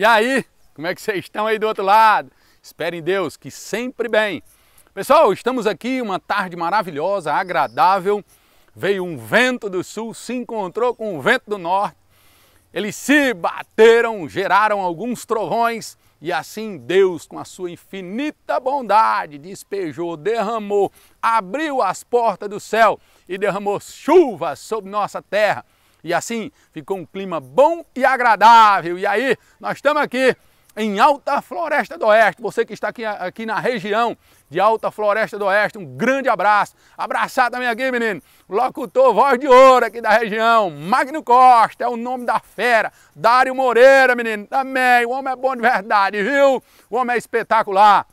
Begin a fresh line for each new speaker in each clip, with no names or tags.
E aí, como é que vocês estão aí do outro lado? Espero em Deus que sempre bem. Pessoal, estamos aqui uma tarde maravilhosa, agradável. Veio um vento do sul, se encontrou com um vento do norte. Eles se bateram, geraram alguns trovões e assim Deus, com a sua infinita bondade, despejou, derramou, abriu as portas do céu e derramou chuva sobre nossa terra. E assim ficou um clima bom e agradável. E aí, nós estamos aqui em Alta Floresta do Oeste. Você que está aqui, aqui na região de Alta Floresta do Oeste, um grande abraço. Abraçar também aqui, menino, locutor Voz de Ouro aqui da região, Magno Costa, é o nome da fera. Dário Moreira, menino, também, o homem é bom de verdade, viu? O homem é espetacular.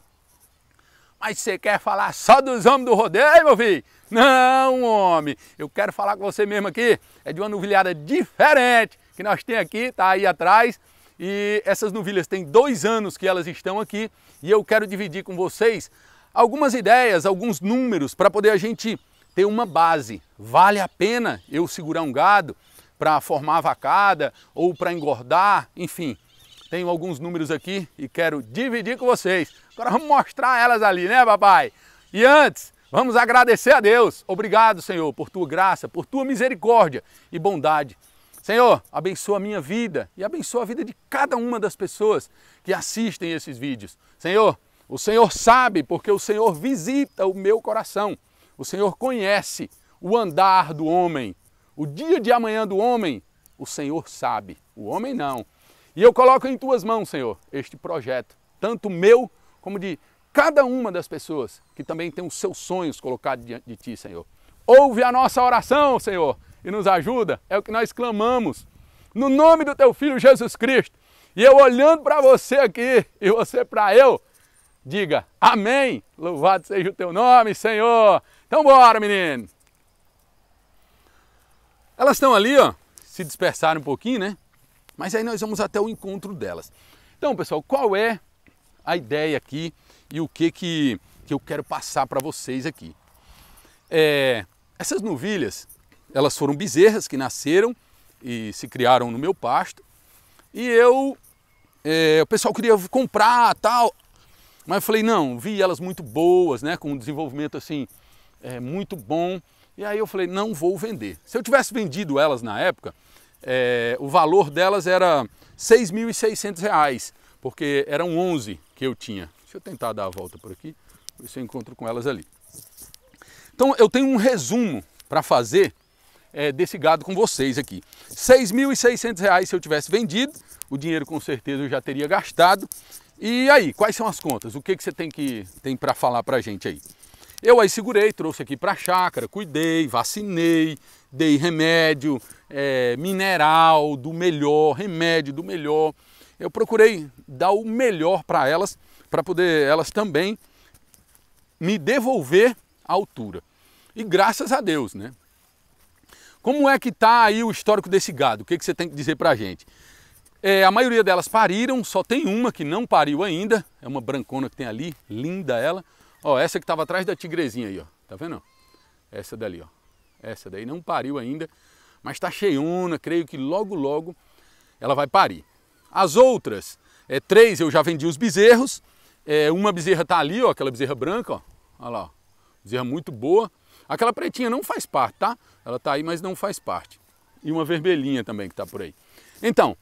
Mas você quer falar só dos homens do rodeio, meu filho? Não, homem. Eu quero falar com você mesmo aqui. É de uma novilhada diferente que nós tem aqui, tá aí atrás. E essas novilhas têm dois anos que elas estão aqui e eu quero dividir com vocês algumas ideias, alguns números para poder a gente ter uma base. Vale a pena eu segurar um gado para formar a vacada ou para engordar, enfim. Tenho alguns números aqui e quero dividir com vocês. Agora vamos mostrar elas ali, né, papai? E antes, vamos agradecer a Deus. Obrigado, Senhor, por tua graça, por tua misericórdia e bondade. Senhor, abençoa a minha vida e abençoa a vida de cada uma das pessoas que assistem esses vídeos. Senhor, o Senhor sabe porque o Senhor visita o meu coração. O Senhor conhece o andar do homem. O dia de amanhã do homem, o Senhor sabe. O homem não. E eu coloco em tuas mãos, Senhor, este projeto, tanto meu como de cada uma das pessoas que também tem os seus sonhos colocados diante de ti, Senhor. Ouve a nossa oração, Senhor, e nos ajuda. É o que nós clamamos. No nome do teu filho Jesus Cristo. E eu olhando para você aqui e você para eu, diga amém. Louvado seja o teu nome, Senhor. Então bora, menino. Elas estão ali, ó. Se dispersaram um pouquinho, né? Mas aí nós vamos até o encontro delas. Então, pessoal, qual é a ideia aqui e o que, que, que eu quero passar para vocês aqui? É, essas novilhas, elas foram bezerras que nasceram e se criaram no meu pasto. E eu, é, o pessoal queria comprar tal, mas eu falei não, vi elas muito boas, né, com um desenvolvimento assim é, muito bom. E aí eu falei não vou vender. Se eu tivesse vendido elas na época, é, o valor delas era R$ 6.600, porque eram 11 que eu tinha. Deixa eu tentar dar a volta por aqui, ver se eu encontro com elas ali. Então eu tenho um resumo para fazer é, desse gado com vocês aqui. R$ 6.600 se eu tivesse vendido, o dinheiro com certeza eu já teria gastado. E aí, quais são as contas? O que, que você tem que tem para falar para a gente aí? Eu aí segurei, trouxe aqui para a chácara, cuidei, vacinei, dei remédio é, mineral do melhor, remédio do melhor. Eu procurei dar o melhor para elas, para poder elas também me devolver a altura. E graças a Deus, né? Como é que está aí o histórico desse gado? O que, que você tem que dizer para a gente? É, a maioria delas pariram, só tem uma que não pariu ainda. É uma brancona que tem ali, linda ela. Ó, essa que estava atrás da tigrezinha aí, ó. Tá vendo? Essa dali, ó. Essa daí não pariu ainda, mas está cheiona, creio que logo logo ela vai parir. As outras, é, três eu já vendi os bezerros, é, uma bezerra está ali, ó, aquela bezerra branca, ó, olha lá, ó, bezerra muito boa. Aquela pretinha não faz parte, tá? Ela está aí, mas não faz parte. E uma vermelhinha também que está por aí. Então,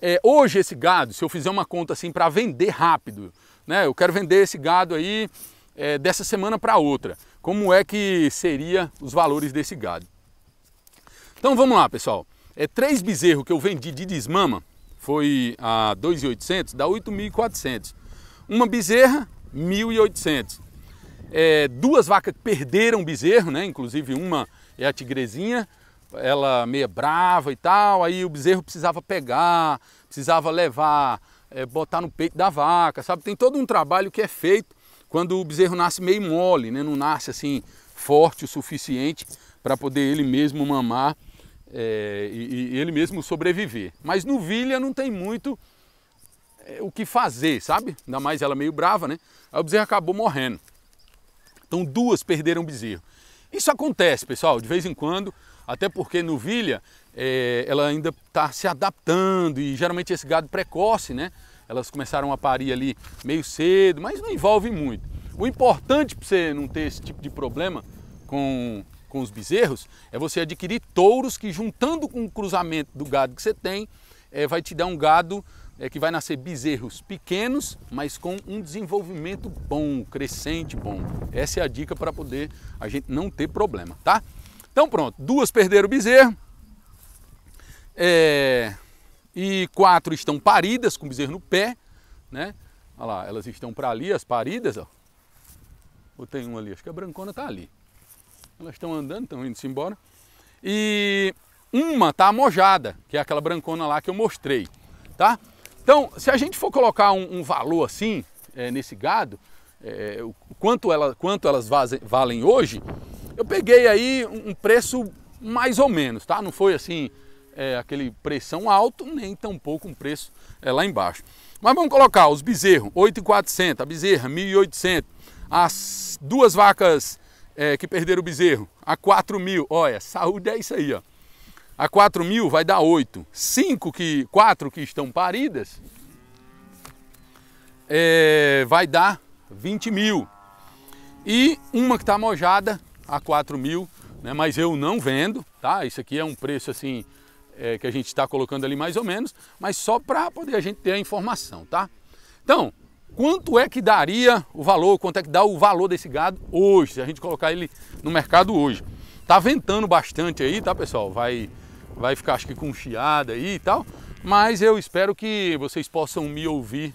é, hoje esse gado, se eu fizer uma conta assim para vender rápido, né? Eu quero vender esse gado aí é, dessa semana para outra como é que seria os valores desse gado. Então vamos lá, pessoal. É três bezerros que eu vendi de desmama, foi a 2.800, dá 8.400. Uma bezerra, 1.800. É, duas vacas que perderam bezerro, né? Inclusive uma é a tigrezinha, ela meia brava e tal, aí o bezerro precisava pegar, precisava levar, é, botar no peito da vaca, sabe? Tem todo um trabalho que é feito quando o bezerro nasce meio mole, né? não nasce assim forte o suficiente para poder ele mesmo mamar é, e, e, ele mesmo sobreviver. Mas no vilha não tem muito é, o que fazer, sabe? Ainda mais ela meio brava, né? Aí o bezerro acabou morrendo. Então duas perderam o bezerro. Isso acontece, pessoal, de vez em quando, até porque no vilha é, ela ainda está se adaptando e geralmente esse gado precoce, né? elas começaram a parir ali meio cedo, mas não envolve muito. O importante para você não ter esse tipo de problema com, com os bezerros é você adquirir touros que, juntando com o cruzamento do gado que você tem, é, vai te dar um gado é, que vai nascer bezerros pequenos, mas com um desenvolvimento bom, crescente bom. Essa é a dica para poder a gente não ter problema, tá? Então pronto, duas perderam o bezerro. É, e quatro estão paridas, com bezerro no pé, né? Olha lá, elas estão para ali, as paridas, ó. Ou tem uma ali, acho que a brancona está ali. Elas estão andando, estão indo-se embora. E uma está mojada, que é aquela brancona lá que eu mostrei, tá? Então, se a gente for colocar um, um valor assim é, nesse gado, é, o quanto, ela, quanto elas vazem, valem hoje, eu peguei aí um preço mais ou menos, tá? Não foi assim é, aquele pressão alto, nem tampouco um preço é, lá embaixo. Mas vamos colocar os bezerros, 8,400, a bezerra, 1.800, as duas vacas é, que perderam o bezerro, a 4.000, olha, saúde é isso aí, ó. A 4.000 vai dar 8, 5 que, 4 que estão paridas, é, vai dar 20 mil. E uma que está mojada, a 4 né, mas eu não vendo, tá? Isso aqui é um preço assim é, que a gente está colocando ali mais ou menos, mas só para poder a gente ter a informação, tá? Então, quanto é que daria o valor, quanto é que dá o valor desse gado hoje, se a gente colocar ele no mercado hoje? Tá ventando bastante aí, tá pessoal? Vai, vai ficar acho que com chiada aí e tal, mas eu espero que vocês possam me ouvir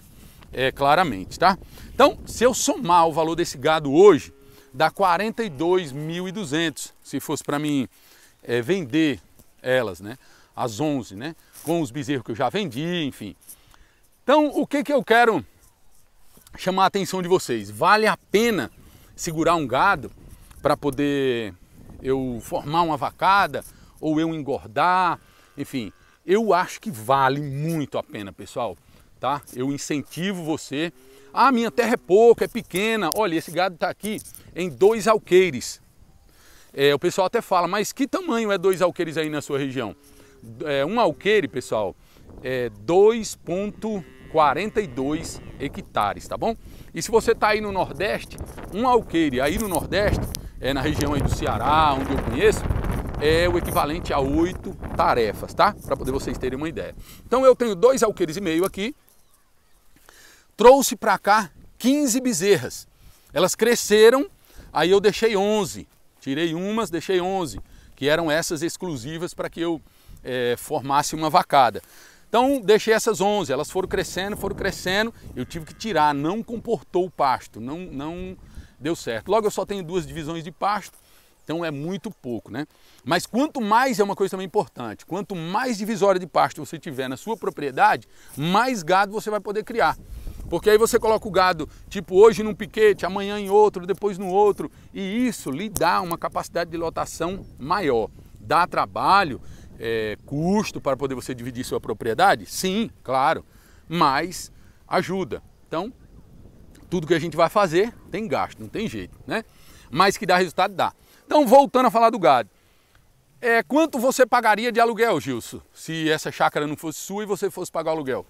é, claramente, tá? Então, se eu somar o valor desse gado hoje, dá 42.200, se fosse para mim é, vender elas, né? às 11, né? Com os bezerros que eu já vendi, enfim. Então, o que, que eu quero chamar a atenção de vocês? Vale a pena segurar um gado para poder eu formar uma vacada ou eu engordar, enfim. Eu acho que vale muito a pena, pessoal, tá? Eu incentivo você. Ah, minha terra é pouca, é pequena. Olha, esse gado está aqui em dois alqueires. É, o pessoal até fala, mas que tamanho é dois alqueires aí na sua região? é, um alqueire, pessoal, é 2,42 hectares, tá bom? E se você está aí no Nordeste, um alqueire aí no Nordeste, é na região aí do Ceará, onde eu conheço, é o equivalente a oito tarefas, tá? Para poder vocês terem uma ideia. Então eu tenho dois alqueires e meio aqui. Trouxe para cá 15 bezerras. Elas cresceram, aí eu deixei 11. Tirei umas, deixei 11, que eram essas exclusivas para que eu é, formasse uma vacada. Então deixei essas 11, elas foram crescendo, foram crescendo, eu tive que tirar, não comportou o pasto, não, não deu certo. Logo eu só tenho duas divisões de pasto, então é muito pouco, né? Mas quanto mais, é uma coisa também importante, quanto mais divisória de pasto você tiver na sua propriedade, mais gado você vai poder criar. Porque aí você coloca o gado, tipo, hoje num piquete, amanhã em outro, depois no outro, e isso lhe dá uma capacidade de lotação maior. Dá trabalho, é, custo para poder você dividir sua propriedade? Sim, claro, mas ajuda. Então, tudo que a gente vai fazer tem gasto, não tem jeito, né? Mas que dá resultado, dá. Então, voltando a falar do gado. É, quanto você pagaria de aluguel, Gilson, se essa chácara não fosse sua e você fosse pagar o aluguel?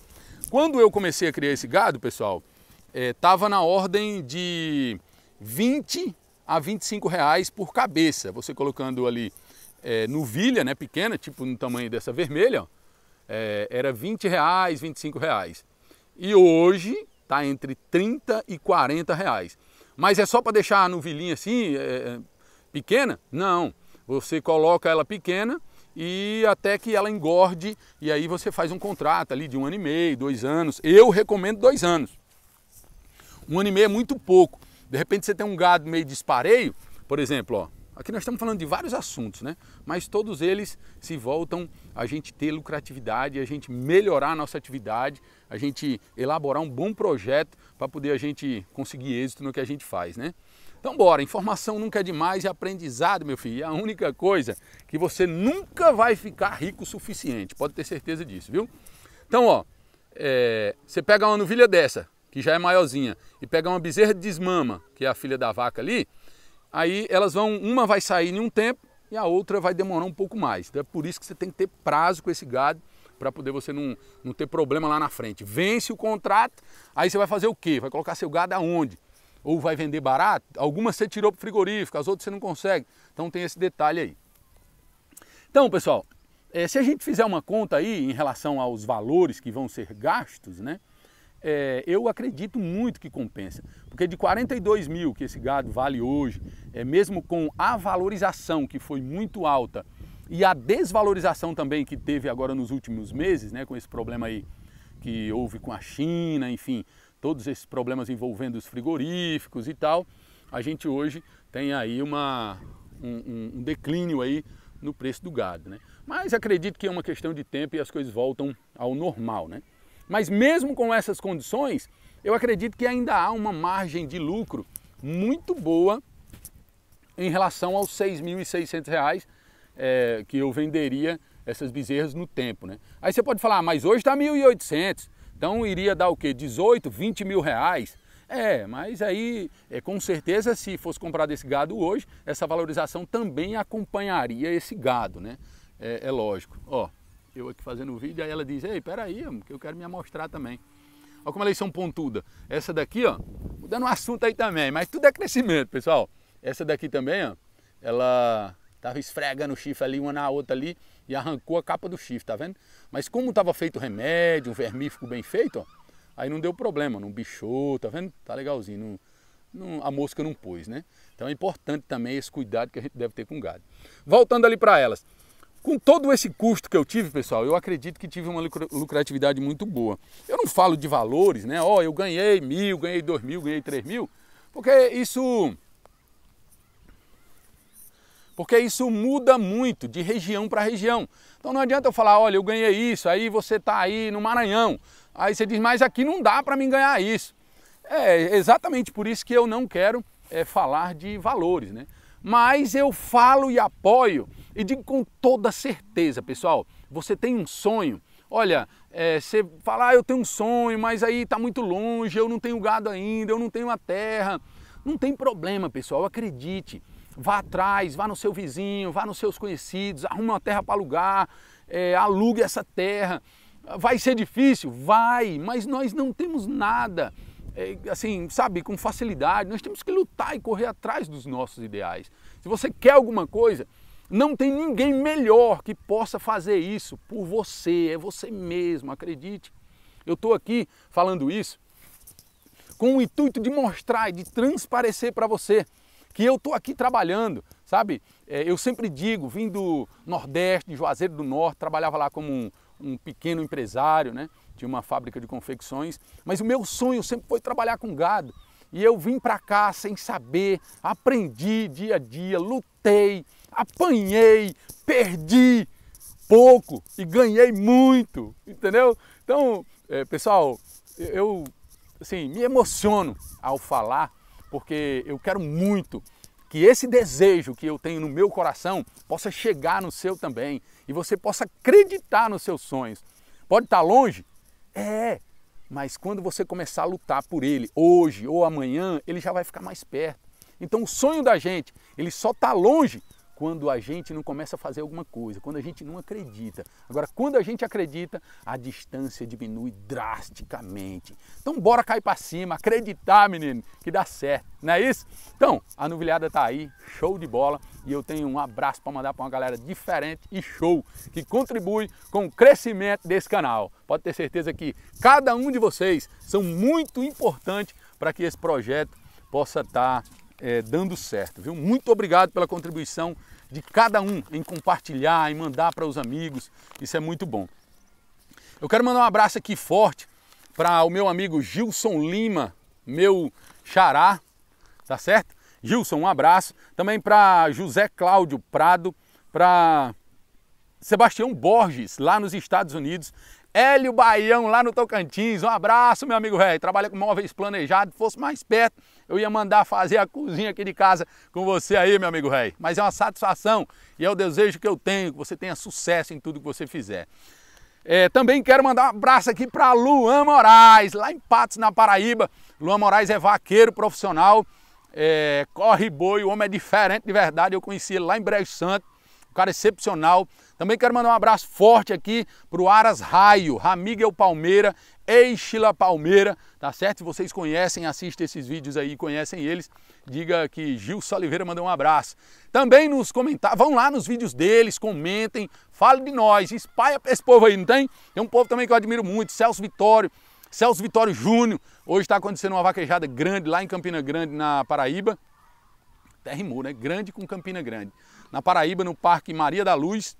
Quando eu comecei a criar esse gado, pessoal, estava é, na ordem de 20 a 25 reais por cabeça. Você colocando ali é, novilha, né, pequena, tipo no tamanho dessa vermelha, ó, é, era 20 reais, 25 reais. E hoje tá entre 30 e 40 reais. Mas é só para deixar a novilhinha assim, é, é, pequena? Não. Você coloca ela pequena e até que ela engorde e aí você faz um contrato ali de um ano e meio, dois anos. Eu recomendo dois anos. Um ano e meio é muito pouco. De repente você tem um gado meio dispareio, por exemplo, ó, Aqui nós estamos falando de vários assuntos, né? Mas todos eles se voltam a gente ter lucratividade, a gente melhorar a nossa atividade, a gente elaborar um bom projeto para poder a gente conseguir êxito no que a gente faz, né? Então bora, informação nunca é demais e aprendizado, meu filho, é a única coisa que você nunca vai ficar rico o suficiente, pode ter certeza disso, viu? Então, ó, é, você pega uma novilha dessa, que já é maiorzinha, e pega uma bezerra de desmama, que é a filha da vaca ali, Aí elas vão, uma vai sair em um tempo e a outra vai demorar um pouco mais. Então é por isso que você tem que ter prazo com esse gado para poder você não, não ter problema lá na frente. Vence o contrato, aí você vai fazer o quê? Vai colocar seu gado aonde? Ou vai vender barato? Algumas você tirou para o frigorífico, as outras você não consegue. Então tem esse detalhe aí. Então, pessoal, é, se a gente fizer uma conta aí em relação aos valores que vão ser gastos, né? é, eu acredito muito que compensa, porque de 42 mil que esse gado vale hoje, é, mesmo com a valorização que foi muito alta e a desvalorização também que teve agora nos últimos meses, né, com esse problema aí que houve com a China, enfim, todos esses problemas envolvendo os frigoríficos e tal, a gente hoje tem aí uma, um, um declínio aí no preço do gado, né? Mas acredito que é uma questão de tempo e as coisas voltam ao normal, né? Mas mesmo com essas condições, eu acredito que ainda há uma margem de lucro muito boa em relação aos R$ 6.600 é, que eu venderia essas bezerras no tempo. Né? Aí você pode falar, ah, mas hoje está 1.800, então iria dar o quê? 18, 20 mil reais? É, mas aí é, com certeza se fosse comprado esse gado hoje, essa valorização também acompanharia esse gado, né? É, é lógico. Ó, eu aqui fazendo o vídeo, aí ela diz, ei, peraí, que eu quero me amostrar também. Olha como elas são pontudas. Essa daqui, ó, mudando o assunto aí também, mas tudo é crescimento, pessoal. Essa daqui também, ó, ela estava esfregando o chifre ali, uma na outra ali, e arrancou a capa do chifre, tá vendo? Mas como estava feito o remédio, um vermífugo bem feito, ó, aí não deu problema, não bichou, tá vendo? Tá legalzinho, não, não, a mosca não pôs, né? Então é importante também esse cuidado que a gente deve ter com o gado. Voltando ali para elas, com todo esse custo que eu tive, pessoal, eu acredito que tive uma lucratividade muito boa. Eu não falo de valores, né? Ó, oh, eu ganhei mil, ganhei dois mil, ganhei três mil, porque isso. Porque isso muda muito de região para região. Então não adianta eu falar, olha, eu ganhei isso, aí você está aí no Maranhão. Aí você diz, mas aqui não dá para mim ganhar isso. É exatamente por isso que eu não quero é, falar de valores, né? mas eu falo e apoio e digo com toda certeza, pessoal, você tem um sonho. Olha, é, você fala, ah, eu tenho um sonho, mas aí está muito longe, eu não tenho gado ainda, eu não tenho a terra. Não tem problema, pessoal, acredite. Vá atrás, vá no seu vizinho, vá nos seus conhecidos, arrume uma terra para alugar, é, alugue essa terra. Vai ser difícil? Vai, mas nós não temos nada é, assim, sabe, com facilidade. Nós temos que lutar e correr atrás dos nossos ideais. Se você quer alguma coisa, não tem ninguém melhor que possa fazer isso por você, é você mesmo, acredite. Eu estou aqui falando isso com o intuito de mostrar e de transparecer para você que eu estou aqui trabalhando, sabe? É, eu sempre digo, vim do Nordeste, de Juazeiro do Norte, trabalhava lá como um um pequeno empresário, né? Tinha uma fábrica de confecções, mas o meu sonho sempre foi trabalhar com gado. E eu vim para cá sem saber, aprendi dia a dia, lutei, apanhei, perdi pouco e ganhei muito, entendeu? Então, é, pessoal, eu assim, me emociono ao falar porque eu quero muito que esse desejo que eu tenho no meu coração possa chegar no seu também e você possa acreditar nos seus sonhos. Pode estar longe? É, mas quando você começar a lutar por ele, hoje ou amanhã, ele já vai ficar mais perto. Então o sonho da gente, ele só está longe quando a gente não começa a fazer alguma coisa, quando a gente não acredita. Agora, quando a gente acredita, a distância diminui drasticamente. Então, bora cair para cima, acreditar, menino, que dá certo, não é isso? Então, a nuvilhada tá aí, show de bola, e eu tenho um abraço para mandar para uma galera diferente e show, que contribui com o crescimento desse canal. Pode ter certeza que cada um de vocês são muito importantes para que esse projeto possa estar tá é, dando certo. Viu? Muito obrigado pela contribuição de cada um em compartilhar, em mandar para os amigos. Isso é muito bom. Eu quero mandar um abraço aqui forte para o meu amigo Gilson Lima, meu xará, tá certo? Gilson, um abraço. Também para José Cláudio Prado, para Sebastião Borges, lá nos Estados Unidos. Hélio Baião, lá no Tocantins. Um abraço, meu amigo velho. Trabalha com móveis planejados. Fosse mais perto, eu ia mandar fazer a cozinha aqui de casa com você aí, meu amigo rei. Mas é uma satisfação e é o desejo que eu tenho, que você tenha sucesso em tudo que você fizer. É, também quero mandar um abraço aqui para Luan Moraes, lá em Patos, na Paraíba. Luan Moraes é vaqueiro profissional, é, corre boi, o homem é diferente de verdade. Eu conheci ele lá em Brejo Santo, um cara excepcional. Também quero mandar um abraço forte aqui para o Aras Raio, Ramiguel Palmeira Eixila Palmeira, tá certo? Vocês conhecem, assistem esses vídeos aí, conhecem eles. Diga que Gil Oliveira mandou um abraço. Também nos comentários, vão lá nos vídeos deles, comentem, falem de nós, espalha esse povo aí, não tem? Tem um povo também que eu admiro muito, Celso Vitório, Celso Vitório Júnior. Hoje está acontecendo uma vaquejada grande lá em Campina Grande, na Paraíba. Até rimou, né? Grande com Campina Grande. Na Paraíba, no Parque Maria da Luz.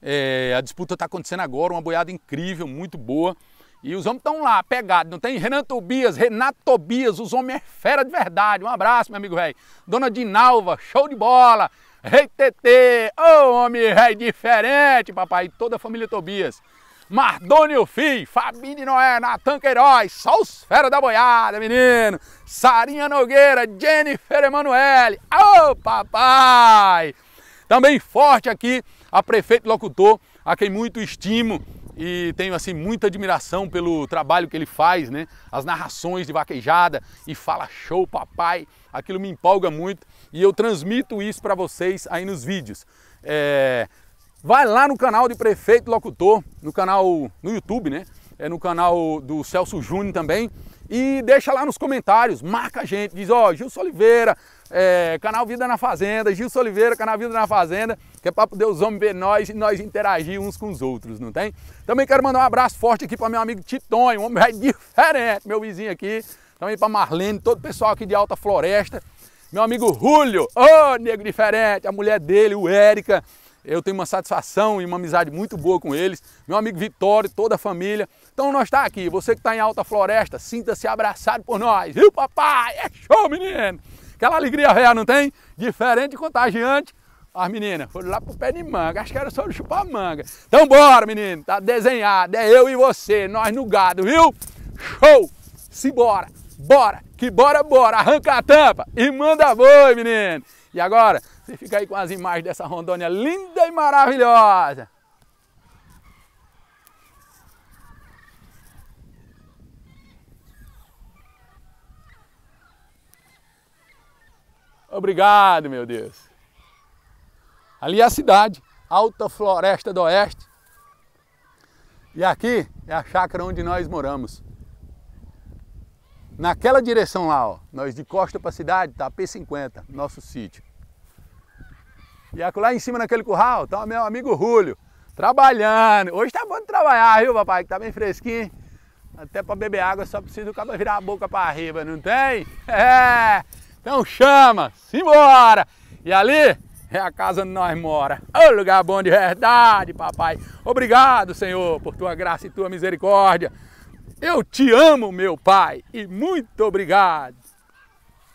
É, a disputa está acontecendo agora, uma boiada incrível, muito boa. E os homens estão lá, pegados. Não tem Renan Tobias, Renato Tobias, os homens é fera de verdade. Um abraço, meu amigo velho. Dona Dinalva, show de bola. Rei TT, ô homem Rei diferente, papai. E toda a família Tobias. Mardônio Fih, Fabine Noé, Natan Queiroz, só os fera da boiada, menino. Sarinha Nogueira, Jennifer Emanuele. Ô, oh, papai! Também forte aqui a prefeito locutor, a quem muito estimo, e tenho assim muita admiração pelo trabalho que ele faz, né? As narrações de vaquejada e fala show papai, aquilo me empolga muito e eu transmito isso para vocês aí nos vídeos. É... Vai lá no canal de Prefeito Locutor, no canal no YouTube, né? É no canal do Celso Júnior também e deixa lá nos comentários, marca a gente, diz ó, oh, Gilson Oliveira, é, canal Vida na Fazenda, Gilson Oliveira, canal Vida na Fazenda, que é para poder os homens ver nós e nós interagir uns com os outros, não tem? Também quero mandar um abraço forte aqui para meu amigo Titonho, um homem diferente, meu vizinho aqui. Também para Marlene, todo o pessoal aqui de Alta Floresta. Meu amigo Julio, ô oh, negro diferente, a mulher dele, o Érica. Eu tenho uma satisfação e uma amizade muito boa com eles. Meu amigo Vitório, toda a família. Então nós está aqui. Você que está em Alta Floresta, sinta-se abraçado por nós. Viu, papai? É show, menino! Aquela alegria velha, não tem? Diferente contagiante. As meninas foram lá pro pé de manga, acho que era só chupar manga. Então bora, menino, tá desenhado, é eu e você, nós no gado, viu? Show! Se bora, bora, que bora, bora, arranca a tampa e manda boi, menino. E agora, você fica aí com as imagens dessa Rondônia linda e maravilhosa. Obrigado, meu Deus. Ali é a cidade, Alta Floresta do Oeste. E aqui é a chácara onde nós moramos. Naquela direção lá, ó, nós de costa para a cidade, tá P50, nosso sítio. E lá em cima naquele curral, tá o meu amigo Rúlio, trabalhando. Hoje tá bom de trabalhar, viu, papai? Que tá bem fresquinho. Até para beber água só precisa o cara virar a boca para arriba, não tem? É! Então chama, simbora! E ali é a casa onde nós mora. É o lugar bom de verdade, papai. Obrigado, Senhor, por tua graça e tua misericórdia. Eu te amo, meu pai, e muito obrigado.